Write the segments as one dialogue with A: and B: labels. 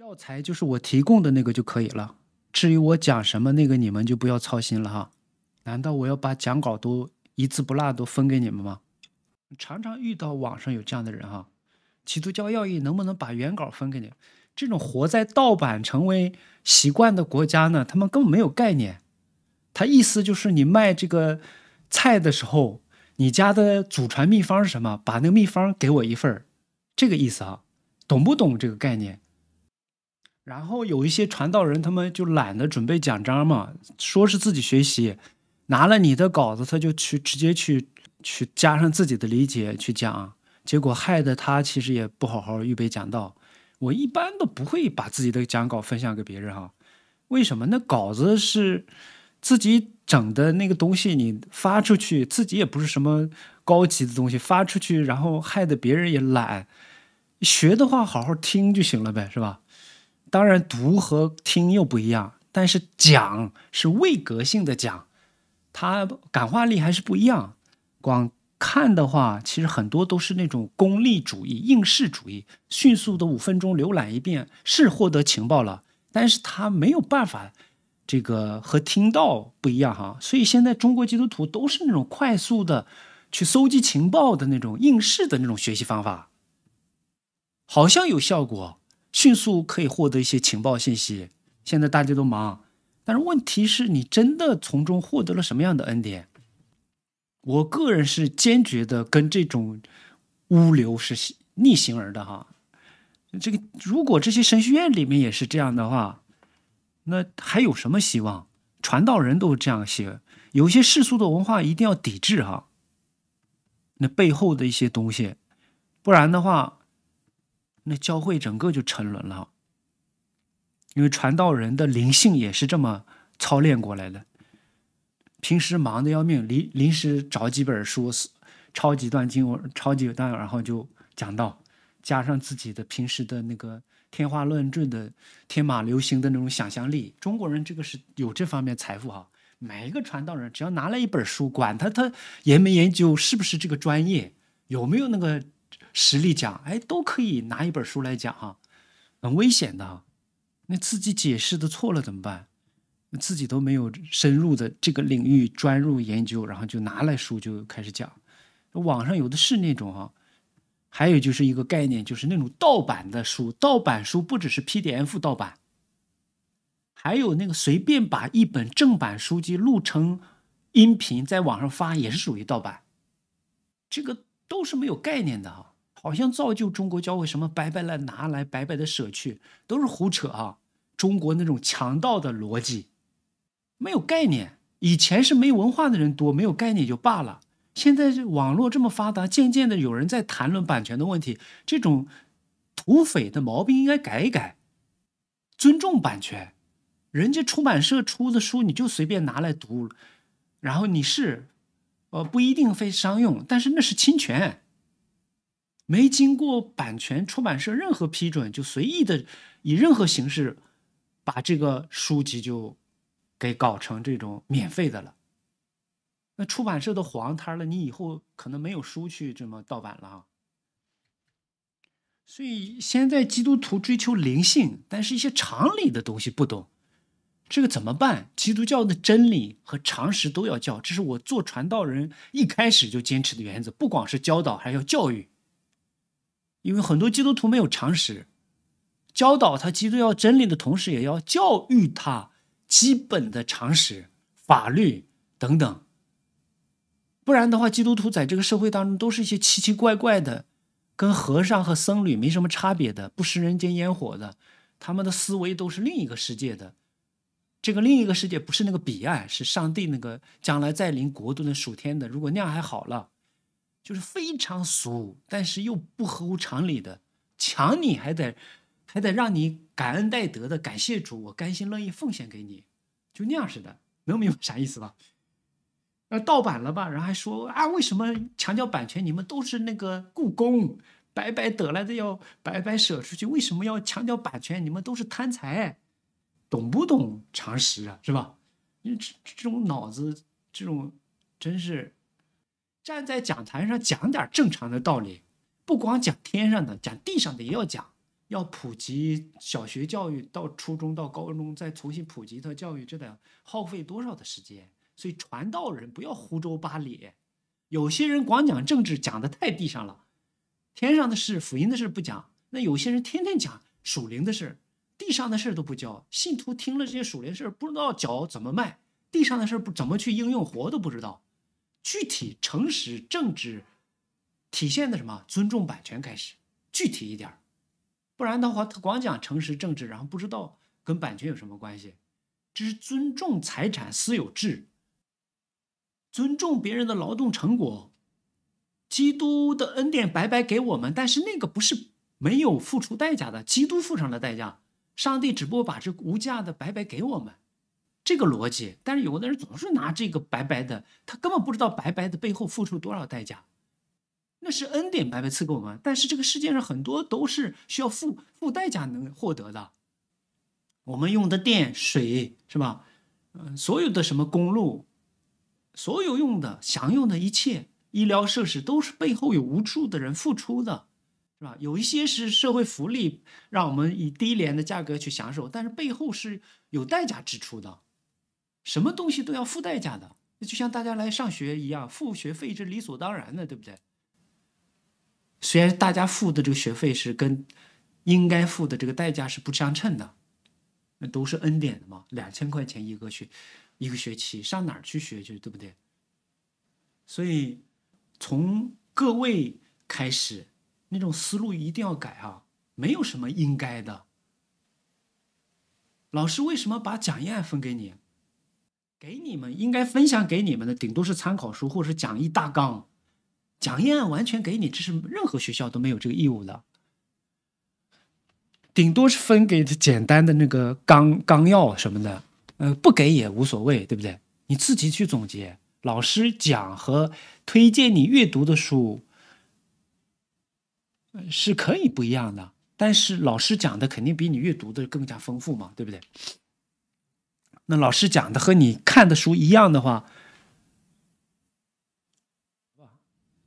A: 教材就是我提供的那个就可以了，至于我讲什么那个你们就不要操心了哈。难道我要把讲稿都一字不落都分给你们吗？常常遇到网上有这样的人哈，基督教要义能不能把原稿分给你？这种活在盗版成为习惯的国家呢，他们根本没有概念。他意思就是你卖这个菜的时候，你家的祖传秘方是什么？把那个秘方给我一份儿，这个意思啊，懂不懂这个概念？然后有一些传道人，他们就懒得准备讲章嘛，说是自己学习，拿了你的稿子，他就去直接去去加上自己的理解去讲，结果害得他其实也不好好预备讲道。我一般都不会把自己的讲稿分享给别人哈，为什么？那稿子是自己整的那个东西，你发出去，自己也不是什么高级的东西，发出去，然后害得别人也懒学的话，好好听就行了呗，是吧？当然，读和听又不一样，但是讲是未格性的讲，它感化力还是不一样。光看的话，其实很多都是那种功利主义、应试主义，迅速的五分钟浏览一遍是获得情报了，但是他没有办法，这个和听到不一样哈。所以现在中国基督徒都是那种快速的去搜集情报的那种应试的那种学习方法，好像有效果。迅速可以获得一些情报信息。现在大家都忙，但是问题是你真的从中获得了什么样的恩典？我个人是坚决的跟这种乌流是逆行而的哈。这个如果这些神学院里面也是这样的话，那还有什么希望？传道人都这样写，有些世俗的文化一定要抵制哈。那背后的一些东西，不然的话。那教会整个就沉沦了，因为传道人的灵性也是这么操练过来的。平时忙得要命，临临时找几本书，抄几段经文，抄几段，然后就讲道，加上自己的平时的那个天花乱坠的天马流星的那种想象力。中国人这个是有这方面财富哈。每一个传道人只要拿来一本书，管他他研没研究是不是这个专业，有没有那个。实力讲，哎，都可以拿一本书来讲哈，很危险的。那自己解释的错了怎么办？自己都没有深入的这个领域专入研究，然后就拿来书就开始讲。网上有的是那种啊，还有就是一个概念，就是那种盗版的书。盗版书不只是 PDF 盗版，还有那个随便把一本正版书籍录成音频，在网上发也是属于盗版。这个都是没有概念的哈。好像造就中国教会什么白白的拿来，白白的舍去，都是胡扯啊！中国那种强盗的逻辑，没有概念。以前是没文化的人多，没有概念就罢了。现在网络这么发达，渐渐的有人在谈论版权的问题。这种土匪的毛病应该改一改，尊重版权。人家出版社出的书，你就随便拿来读，然后你是呃不一定非商用，但是那是侵权。没经过版权出版社任何批准，就随意的以任何形式把这个书籍就给搞成这种免费的了。那出版社都黄摊了，你以后可能没有书去这么盗版了啊。所以现在基督徒追求灵性，但是一些常理的东西不懂，这个怎么办？基督教的真理和常识都要教，这是我做传道人一开始就坚持的原则，不光是教导，还要教育。因为很多基督徒没有常识，教导他基督要真理的同时，也要教育他基本的常识、法律等等。不然的话，基督徒在这个社会当中都是一些奇奇怪怪的，跟和尚和僧侣没什么差别的，不食人间烟火的，他们的思维都是另一个世界的。这个另一个世界不是那个彼岸，是上帝那个将来再临国度的属天的。如果那样还好了。就是非常俗，但是又不合乎常理的，抢你还得还得让你感恩戴德的感谢主，我甘心乐意奉献给你，就那样似的，能明白啥意思吧？那盗版了吧？然后还说啊，为什么强调版权？你们都是那个故宫白白得来的，要白白舍出去，为什么要强调版权？你们都是贪财，懂不懂常识啊？是吧？因为这这种脑子，这种真是。站在讲台上讲点正常的道理，不光讲天上的，讲地上的也要讲，要普及小学教育到初中到高中，再重新普及他教育，这得耗费多少的时间？所以传道人不要胡诌八咧。有些人光讲政治，讲的太地上了，天上的事、福音的事不讲。那有些人天天讲属灵的事，地上的事都不教，信徒听了这些属灵事，不知道脚怎么迈，地上的事不怎么去应用活都不知道。具体、诚实、正直，体现的什么？尊重版权开始，具体一点不然的话，他光讲诚实、正直，然后不知道跟版权有什么关系。这是尊重财产、私有制，尊重别人的劳动成果。基督的恩典白白给我们，但是那个不是没有付出代价的。基督付上了代价，上帝只不过把这无价的白白给我们。这个逻辑，但是有的人总是拿这个白白的，他根本不知道白白的背后付出多少代价。那是恩典白白赐给我们，但是这个世界上很多都是需要付付代价能获得的。我们用的电、水是吧？嗯，所有的什么公路，所有用的、享用的一切医疗设施，都是背后有无数的人付出的，是吧？有一些是社会福利，让我们以低廉的价格去享受，但是背后是有代价支出的。什么东西都要付代价的，那就像大家来上学一样，付学费是理所当然的，对不对？虽然大家付的这个学费是跟应该付的这个代价是不相称的，那都是恩典的嘛，两千块钱一个学一个学期，上哪儿去学去，对不对？所以从各位开始，那种思路一定要改啊！没有什么应该的。老师为什么把讲义分给你？给你们应该分享给你们的，顶多是参考书或是讲义大纲、讲义案，完全给你这是任何学校都没有这个义务的。顶多是分给简单的那个纲纲要什么的，呃，不给也无所谓，对不对？你自己去总结，老师讲和推荐你阅读的书，是可以不一样的，但是老师讲的肯定比你阅读的更加丰富嘛，对不对？那老师讲的和你看的书一样的话，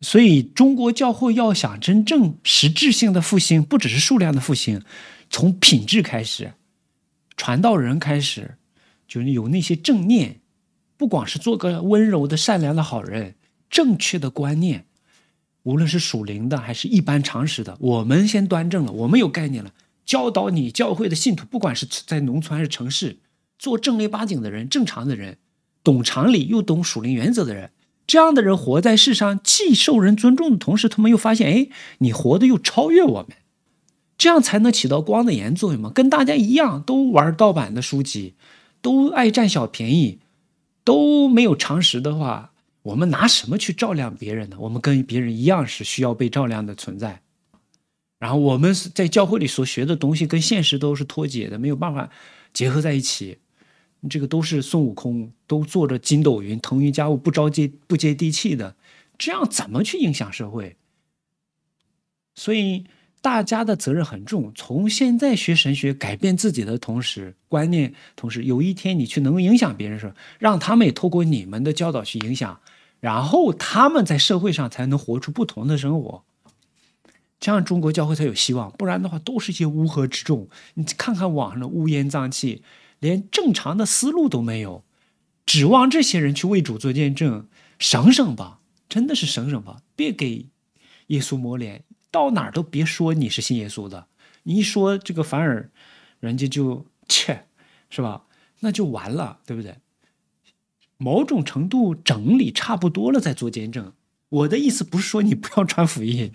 A: 所以中国教会要想真正实质性的复兴，不只是数量的复兴，从品质开始，传道人开始，就是有那些正念，不管是做个温柔的、善良的好人，正确的观念，无论是属灵的还是一般常识的，我们先端正了，我们有概念了，教导你教会的信徒，不管是在农村还是城市。做正儿八经的人，正常的人，懂常理又懂属灵原则的人，这样的人活在世上既受人尊重，的同时他们又发现，哎，你活的又超越我们，这样才能起到光的盐作用嘛。跟大家一样，都玩盗版的书籍，都爱占小便宜，都没有常识的话，我们拿什么去照亮别人呢？我们跟别人一样是需要被照亮的存在。然后我们在教会里所学的东西跟现实都是脱节的，没有办法结合在一起。这个都是孙悟空，都坐着筋斗云，腾云驾雾，不着接不接地气的，这样怎么去影响社会？所以大家的责任很重。从现在学神学，改变自己的同时观念，同时有一天你去能影响别人时，让他们也透过你们的教导去影响，然后他们在社会上才能活出不同的生活，这样中国教会才有希望。不然的话，都是一些乌合之众。你看看网上的乌烟瘴气。连正常的思路都没有，指望这些人去为主做见证，省省吧，真的是省省吧，别给耶稣抹脸，到哪儿都别说你是信耶稣的，你一说这个，反而人家就切，是吧？那就完了，对不对？某种程度整理差不多了再做见证。我的意思不是说你不要传福音，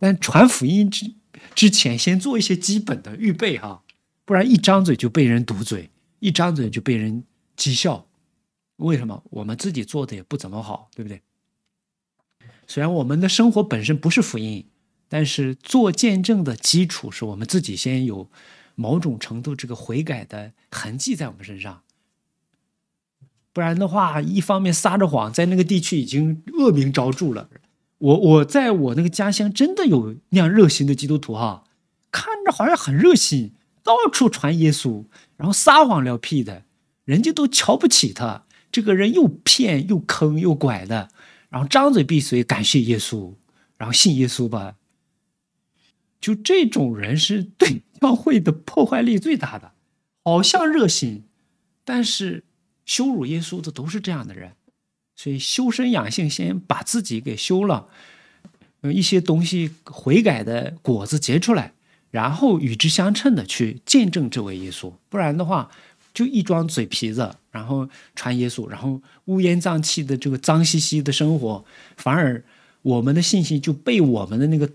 A: 但传福音之之前先做一些基本的预备哈，不然一张嘴就被人堵嘴。一张嘴就被人讥笑，为什么？我们自己做的也不怎么好，对不对？虽然我们的生活本身不是福音，但是做见证的基础是我们自己先有某种程度这个悔改的痕迹在我们身上，不然的话，一方面撒着谎，在那个地区已经恶名昭著了。我我在我那个家乡，真的有那样热心的基督徒哈，看着好像很热心。到处传耶稣，然后撒谎聊屁的，人家都瞧不起他。这个人又骗又坑又拐的，然后张嘴闭嘴感谢耶稣，然后信耶稣吧。就这种人是对教会的破坏力最大的，好像热心，但是羞辱耶稣的都是这样的人。所以修身养性，先把自己给修了，嗯，一些东西悔改的果子结出来。然后与之相称的去见证这位耶稣，不然的话，就一装嘴皮子，然后传耶稣，然后乌烟瘴气的这个脏兮兮的生活，反而我们的信心就被我们的那个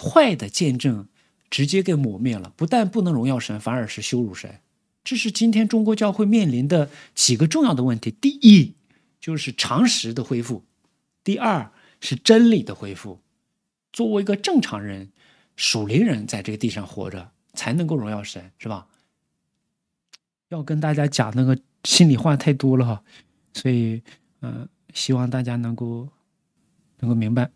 A: 坏的见证直接给磨灭了。不但不能荣耀神，反而是羞辱神。这是今天中国教会面临的几个重要的问题。第一，就是常识的恢复；第二，是真理的恢复。作为一个正常人。属灵人在这个地上活着，才能够荣耀神，是吧？要跟大家讲那个心里话太多了哈，所以，嗯，希望大家能够能够明白。